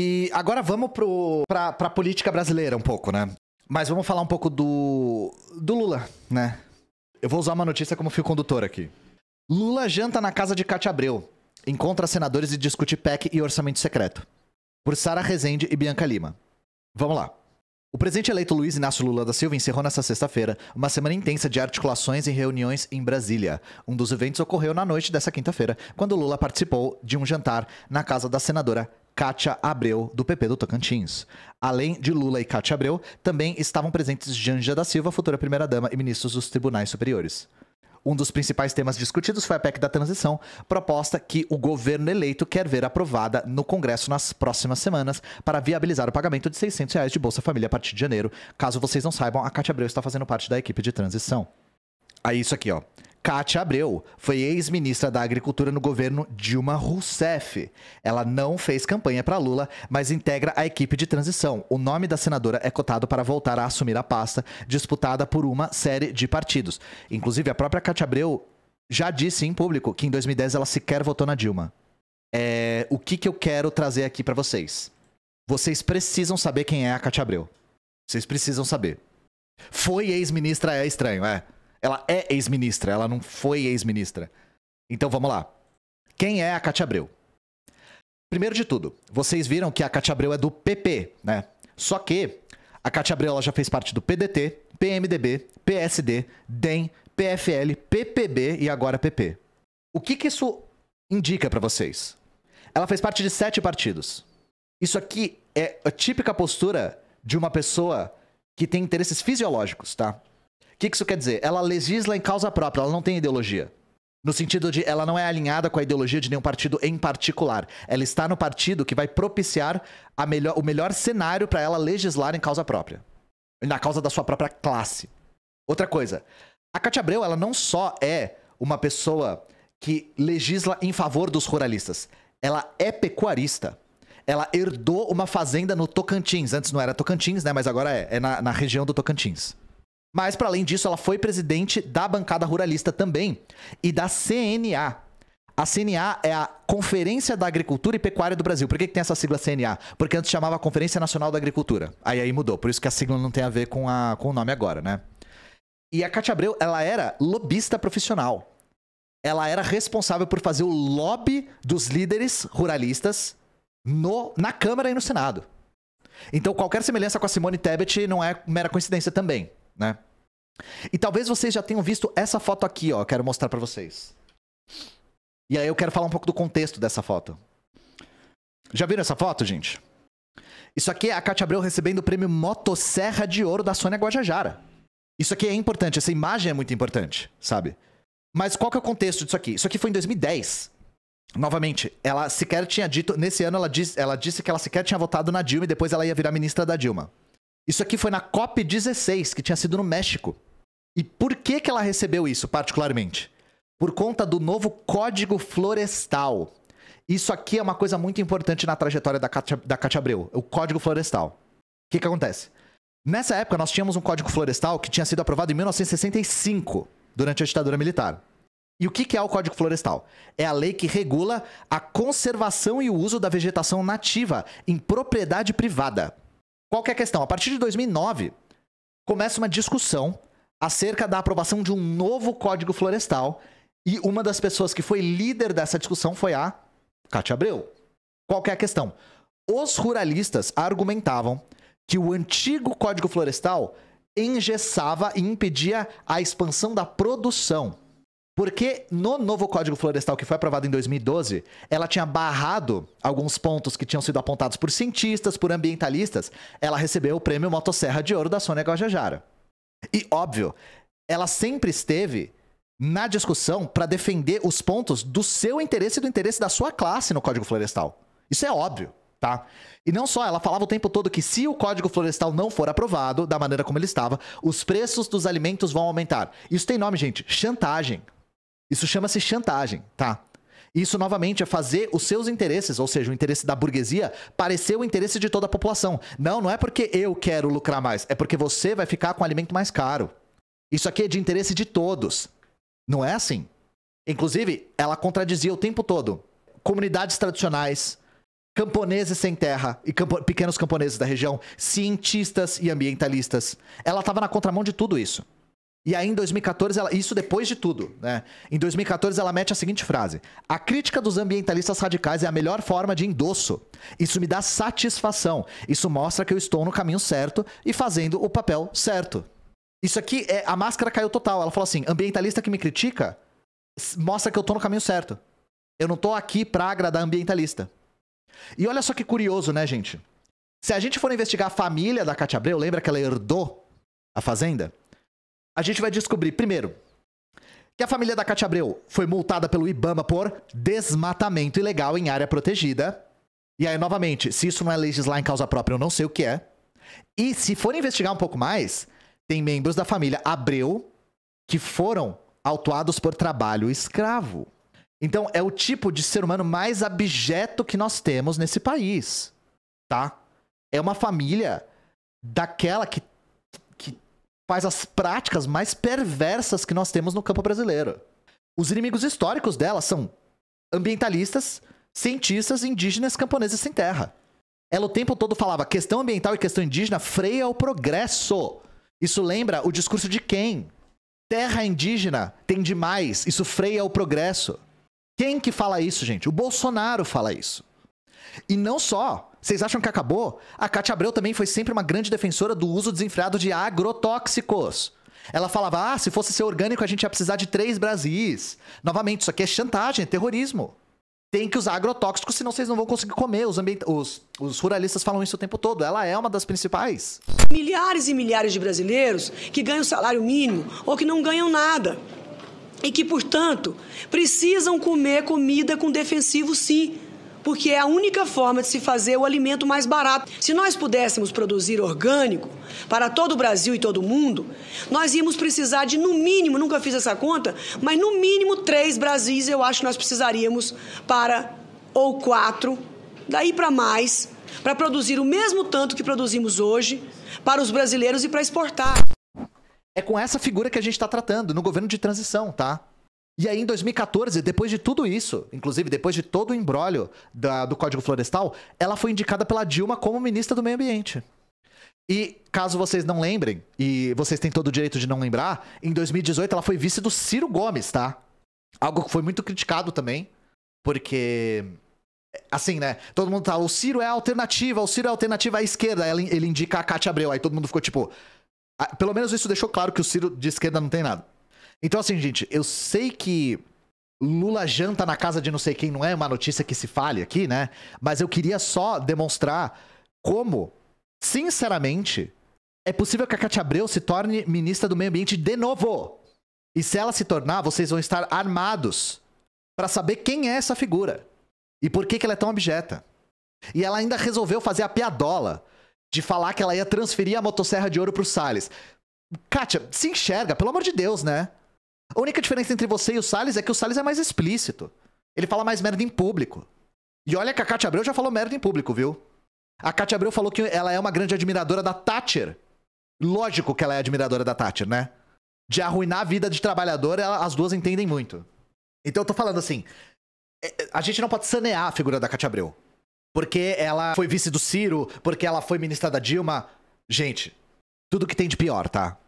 E agora vamos pro, pra, pra política brasileira um pouco, né? Mas vamos falar um pouco do, do Lula, né? Eu vou usar uma notícia como fio condutor aqui. Lula janta na casa de Cátia Abreu, encontra senadores e discute PEC e orçamento secreto. Por Sara Rezende e Bianca Lima. Vamos lá. O presidente eleito Luiz Inácio Lula da Silva encerrou nesta sexta-feira uma semana intensa de articulações e reuniões em Brasília. Um dos eventos ocorreu na noite dessa quinta-feira, quando Lula participou de um jantar na casa da senadora Kátia Abreu, do PP do Tocantins. Além de Lula e Kátia Abreu, também estavam presentes Janja da Silva, futura primeira-dama e ministros dos tribunais superiores. Um dos principais temas discutidos foi a PEC da transição, proposta que o governo eleito quer ver aprovada no Congresso nas próximas semanas para viabilizar o pagamento de R$ 600 reais de Bolsa Família a partir de janeiro. Caso vocês não saibam, a Kátia Abreu está fazendo parte da equipe de transição. Aí é isso aqui, ó. Kátia Abreu foi ex-ministra da Agricultura no governo Dilma Rousseff. Ela não fez campanha para Lula, mas integra a equipe de transição. O nome da senadora é cotado para voltar a assumir a pasta, disputada por uma série de partidos. Inclusive, a própria Kátia Abreu já disse em público que em 2010 ela sequer votou na Dilma. É, o que, que eu quero trazer aqui para vocês? Vocês precisam saber quem é a Kátia Abreu. Vocês precisam saber. Foi ex-ministra é estranho, é. Ela é ex-ministra, ela não foi ex-ministra. Então vamos lá. Quem é a Cátia Abreu? Primeiro de tudo, vocês viram que a Cátia Abreu é do PP, né? Só que a Cátia Abreu ela já fez parte do PDT, PMDB, PSD, DEM, PFL, PPB e agora PP. O que, que isso indica para vocês? Ela fez parte de sete partidos. Isso aqui é a típica postura de uma pessoa que tem interesses fisiológicos, tá? que, que isso quer dizer? Ela legisla em causa própria, ela não tem ideologia. No sentido de ela não é alinhada com a ideologia de nenhum partido em particular. Ela está no partido que vai propiciar melhor, o melhor cenário para ela legislar em causa própria. Na causa da sua própria classe. Outra coisa, a Cátia Abreu, ela não só é uma pessoa que legisla em favor dos ruralistas, ela é pecuarista. Ela herdou uma fazenda no Tocantins. Antes não era Tocantins, né? Mas agora é. É na, na região do Tocantins. Mas, para além disso, ela foi presidente da bancada ruralista também e da CNA. A CNA é a Conferência da Agricultura e Pecuária do Brasil. Por que, que tem essa sigla CNA? Porque antes chamava Conferência Nacional da Agricultura. Aí aí mudou, por isso que a sigla não tem a ver com, a, com o nome agora, né? E a Cátia Abreu, ela era lobista profissional. Ela era responsável por fazer o lobby dos líderes ruralistas no, na Câmara e no Senado. Então, qualquer semelhança com a Simone Tebet não é mera coincidência também né? E talvez vocês já tenham visto essa foto aqui, ó, quero mostrar para vocês. E aí eu quero falar um pouco do contexto dessa foto. Já viram essa foto, gente? Isso aqui é a Cátia Abreu recebendo o prêmio Motosserra de Ouro da Sônia Guajajara. Isso aqui é importante, essa imagem é muito importante, sabe? Mas qual que é o contexto disso aqui? Isso aqui foi em 2010. Novamente, ela sequer tinha dito. Nesse ano, ela, disse, ela disse que ela sequer tinha votado na Dilma e depois ela ia virar ministra da Dilma. Isso aqui foi na COP16, que tinha sido no México. E por que, que ela recebeu isso, particularmente? Por conta do novo Código Florestal. Isso aqui é uma coisa muito importante na trajetória da Cátia, da Cátia Abreu, o Código Florestal. O que, que acontece? Nessa época, nós tínhamos um Código Florestal que tinha sido aprovado em 1965, durante a ditadura militar. E o que é o Código Florestal? É a lei que regula a conservação e o uso da vegetação nativa em propriedade privada. Qual que é a questão? A partir de 2009, começa uma discussão acerca da aprovação de um novo Código Florestal e uma das pessoas que foi líder dessa discussão foi a Cátia Abreu. Qual que é a questão? Os ruralistas argumentavam que o antigo Código Florestal engessava e impedia a expansão da produção. Porque no novo Código Florestal que foi aprovado em 2012, ela tinha barrado alguns pontos que tinham sido apontados por cientistas, por ambientalistas. Ela recebeu o prêmio Motosserra de Ouro da Sônia Guajajara. E óbvio, ela sempre esteve na discussão para defender os pontos do seu interesse e do interesse da sua classe no Código Florestal. Isso é óbvio, tá? E não só, ela falava o tempo todo que se o Código Florestal não for aprovado da maneira como ele estava, os preços dos alimentos vão aumentar. Isso tem nome, gente, chantagem. Isso chama-se chantagem, tá? Isso, novamente, é fazer os seus interesses, ou seja, o interesse da burguesia, parecer o interesse de toda a população. Não, não é porque eu quero lucrar mais, é porque você vai ficar com o alimento mais caro. Isso aqui é de interesse de todos. Não é assim. Inclusive, ela contradizia o tempo todo. Comunidades tradicionais, camponeses sem terra e campo pequenos camponeses da região, cientistas e ambientalistas. Ela estava na contramão de tudo isso. E aí, em 2014, ela, isso depois de tudo, né? Em 2014, ela mete a seguinte frase: A crítica dos ambientalistas radicais é a melhor forma de endosso. Isso me dá satisfação. Isso mostra que eu estou no caminho certo e fazendo o papel certo. Isso aqui é. A máscara caiu total. Ela falou assim: ambientalista que me critica mostra que eu estou no caminho certo. Eu não estou aqui para agradar ambientalista. E olha só que curioso, né, gente? Se a gente for investigar a família da Cátia Abreu, lembra que ela herdou a fazenda? a gente vai descobrir, primeiro, que a família da Cátia Abreu foi multada pelo Ibama por desmatamento ilegal em área protegida. E aí, novamente, se isso não é legislar em causa própria, eu não sei o que é. E se for investigar um pouco mais, tem membros da família Abreu que foram autuados por trabalho escravo. Então, é o tipo de ser humano mais abjeto que nós temos nesse país, tá? É uma família daquela que faz as práticas mais perversas que nós temos no campo brasileiro. Os inimigos históricos dela são ambientalistas, cientistas, indígenas, camponeses sem terra. Ela o tempo todo falava: questão ambiental e questão indígena freia o progresso. Isso lembra o discurso de quem? Terra indígena tem demais, isso freia o progresso. Quem que fala isso, gente? O Bolsonaro fala isso. E não só. Vocês acham que acabou? A Cátia Abreu também foi sempre uma grande defensora do uso desenfreado de agrotóxicos. Ela falava: ah, se fosse ser orgânico, a gente ia precisar de três Brasis. Novamente, isso aqui é chantagem, é terrorismo. Tem que usar agrotóxicos, senão vocês não vão conseguir comer. Os, os, os, ruralistas falam isso o tempo todo. Ela é uma das principais. Milhares e milhares de brasileiros que ganham salário mínimo ou que não ganham nada. E que, portanto, precisam comer comida com defensivo, sim porque é a única forma de se fazer o alimento mais barato. Se nós pudéssemos produzir orgânico para todo o Brasil e todo o mundo, nós íamos precisar de, no mínimo, nunca fiz essa conta, mas no mínimo três Brasis eu acho que nós precisaríamos para, ou quatro, daí para mais, para produzir o mesmo tanto que produzimos hoje para os brasileiros e para exportar. É com essa figura que a gente está tratando no governo de transição, tá? E aí, em 2014, depois de tudo isso, inclusive depois de todo o embrólio do Código Florestal, ela foi indicada pela Dilma como ministra do Meio Ambiente. E caso vocês não lembrem, e vocês têm todo o direito de não lembrar, em 2018 ela foi vice do Ciro Gomes, tá? Algo que foi muito criticado também, porque. Assim, né? Todo mundo tá. O Ciro é a alternativa, o Ciro é a alternativa à esquerda. Ele indica a Cátia Abreu. Aí todo mundo ficou tipo. Ah, pelo menos isso deixou claro que o Ciro de esquerda não tem nada. Então, assim, gente, eu sei que Lula janta na casa de não sei quem não é uma notícia que se fale aqui, né? Mas eu queria só demonstrar como, sinceramente, é possível que a Cátia Abreu se torne ministra do Meio Ambiente de novo. E se ela se tornar, vocês vão estar armados para saber quem é essa figura e por que, que ela é tão abjeta. E ela ainda resolveu fazer a piadola de falar que ela ia transferir a motosserra de ouro pro Salles. Kátia, se enxerga, pelo amor de Deus, né? A única diferença entre você e o Salles é que o Salles é mais explícito. Ele fala mais merda em público. E olha que a Cátia Abreu já falou merda em público, viu? A Cátia Abreu falou que ela é uma grande admiradora da Thatcher. Lógico que ela é admiradora da Thatcher, né? De arruinar a vida de trabalhador, ela, as duas entendem muito. Então eu tô falando assim, é, é, a gente não pode sanear a figura da Cátia Abreu. Porque ela foi vice do Ciro, porque ela foi ministra da Dilma. Gente, tudo que tem de pior, tá?